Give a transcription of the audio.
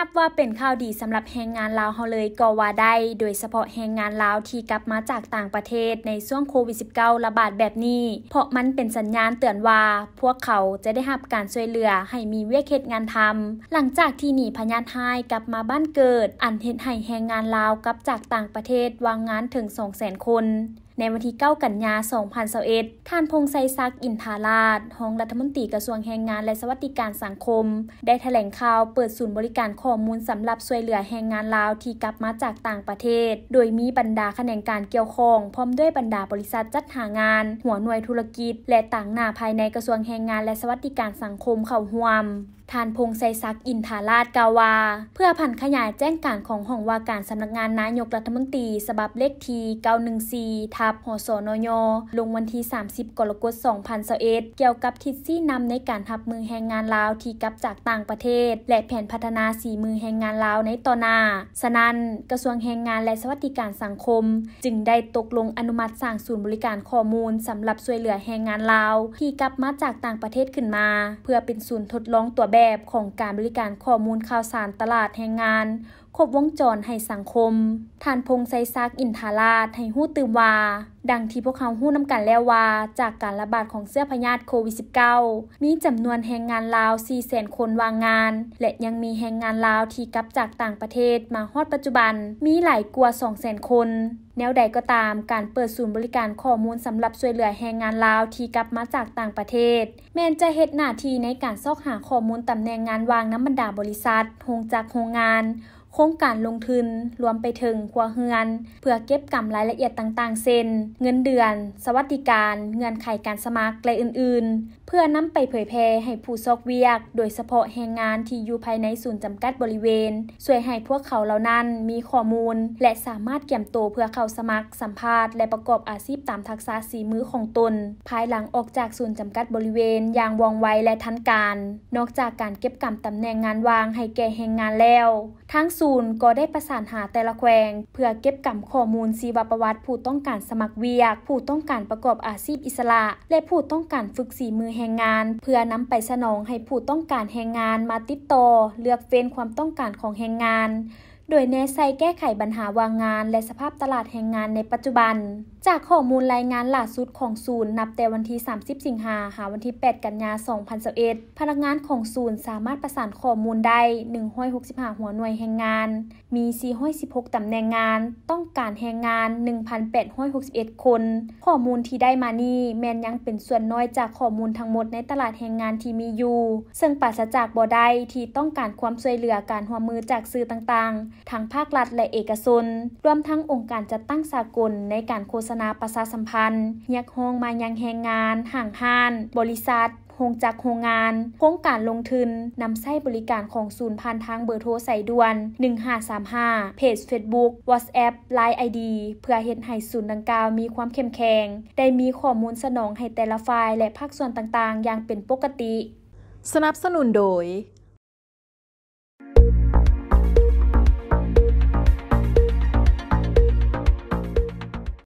นับว่าเป็นข่าวดีสำหรับแรงงานลาวเฮาเลยก็ว่าได้ โดยเฉพาะแรงงานลาวที่กลับมาจากต่างประเทศในช่วงโควิด -19 ระบาดแบบนี้ เพราะมันเป็นสัญญาณเตือนว่า พวกเขาจะได้รับการช่วยเหลือให้มีเวียกเฮ็ดงานทำ หลังจากที่หนีพญานทายกลับมาบ้านเกิดอันเฮ็ดให้แรงงานลาวกลับจากต่างประเทศวางงานถึง200,000คนในวันที่ 9 กันยา2021ท่านพงไซซักอินทาราชห้องรัฐมนตรีกระทรวงแรงงานและสวัสดิการสังคม ได้แถลงข่าวเปิดศูนย์บริการข้อมูลสำหรับช่วยเหลือแรงงานลาวที่กลับมาจากต่างประเทศ โดยมีบรรดาแขนงการเกี่ยวข้อง พร้อมด้วยบรรดาบริษัทจัดหางาน หัวหน่วยธุรกิจ และต่างหน้าภายในกระทรวงแรงงาน และสวัสดิการสังคมเข้าร่วมทานพงไซซักอินทาราชกาวาเพื่อผันขยายแจ้งการของห้องว่าการสำนักงานนายกรัฐมนตรีสบับเลขที914ทับหอสนยลงวันที่30 กรกฎ2021เกี่ยวกับทิศซี่นำในการทับมือแรงงานลาวที่กลับจากต่างประเทศ และแผนพัฒนาสีมือแรงงานลาวในต่อหน้าสนั้นกระทรวงแรงงานและสวัสดิการสังคม จึงได้ตกลงอนุมัติสร้างศูนย์บริการข้อมูลสำหรับช่วยเหลือแรงงานลาวที่กลับมาจากต่างประเทศขึ้นมา เพื่อเป็นศูนย์ทดลองตัวแบบแบบของการบริการข้อมูลข่าวสารตลาดแรงงานครบวงจรให้สังคม ท่านพงไซซักอินทาราชให้หู้ตืมว่าดังที่พวกเขาหู้น้ำกันแล้วว่า จากการระบาดของเสื้อพยาธิโควิด -19 มีจำนวนแรงงานลาว400,000คนวางงาน และยังมีแรงงานลาวที่กลับจากต่างประเทศ มาฮอดปัจจุบันมีหลายกว่า200,000คน แนวใดก็ตามการเปิดศูนย์บริการข้อมูลสำหรับช่วยเหลือแรงงานลาวที่กลับมาจากต่างประเทศแม้นจะเฮ็ดหน้าที่ในการซอกหาข้อมูลตำแหน่งงานวางน้ำบรรดาบริษัทโรงจากโรงงานโครงการลงทุนรวมไปถึงครัวเฮือน เพื่อเก็บกำรายละเอียดต่างๆเซนเงินเดือน สวัสดิการ เงื่อนไขการสมัครและอื่นๆ เพื่อนำไปเผยแพร่ให้ผู้ซอกเวียก โดยเฉพาะแรงงานที่อยู่ภายในศูนย์จำกัดบริเวณช่วยให้พวกเขาเหล่านั้นมีข้อมูลและสามารถเกี่ยมโตเพื่อเข้าสมัครสัมภาษณ์ และประกอบอาชีพตามทักษะสีมือของตน ภายหลังออกจากศูนย์จำกัดบริเวณอย่างว่องไวและทันการ นอกจากการเก็บกำตำแหน่งงานวางให้แก่แรงงานแล้ว ทั้งศูนย์ก็ได้ประสานหาแต่ละแควง เพื่อเก็บกำข้อมูลชีวประวัติ ผู้ต้องการสมัครเวียก ผู้ต้องการประกอบอาชีพอิสระ และผู้ต้องการฝึกสีมือแรงงาน เพื่อนำไปสนองให้ผู้ต้องการแรงงาน มาติดต่อเลือกเฟ้นความต้องการของแรงงานโดยเนไซแก้ไขปัญหาวางงาน และสภาพตลาดแรงงานในปัจจุบัน จากข้อมูลรายงานล่าสุดของศูนย์นับแต่วันที่ 30 สิงหาหาวันที่ 8 กันยา2021พนักงานของศูนย์สามารถประสานข้อมูลได้ 165 หัวหน่วยแรงงาน มี 416ตำแหน่งงาน ต้องการแรงงาน 1,861 คน ข้อมูลที่ได้มานี่แมนยังเป็นส่วนน้อยจากข้อมูลทั้งหมด ในตลาดแรงงานที่มีอยู่ ซึ่งปราศจากบ่ได้ที่ต้องการความช่วยเหลือการหัวมือจากสื่อต่างๆทั้งภาครัฐและเอกชน รวมทั้งองค์การจัดตั้งสากลในการโฆษณาประชาสัมพันธ์ยักห้องมายังแรงงานห่างห้าน บริษัทโรงจากโรงงานโครงการลงทุนนำใช้บริการของศูนย์ผ่านทางเบอร์โทรใส่ด่วน 1535 เพจ Facebook WhatsApp Line ID เพื่อเห็นให้ศูนย์ดังกล่าวมีความเข้มแข็ง ได้มีข้อมูลสนองให้แต่ละฝ่ายและภาคส่วนต่างๆ อย่างเป็นปกติ สนับสนุนโดย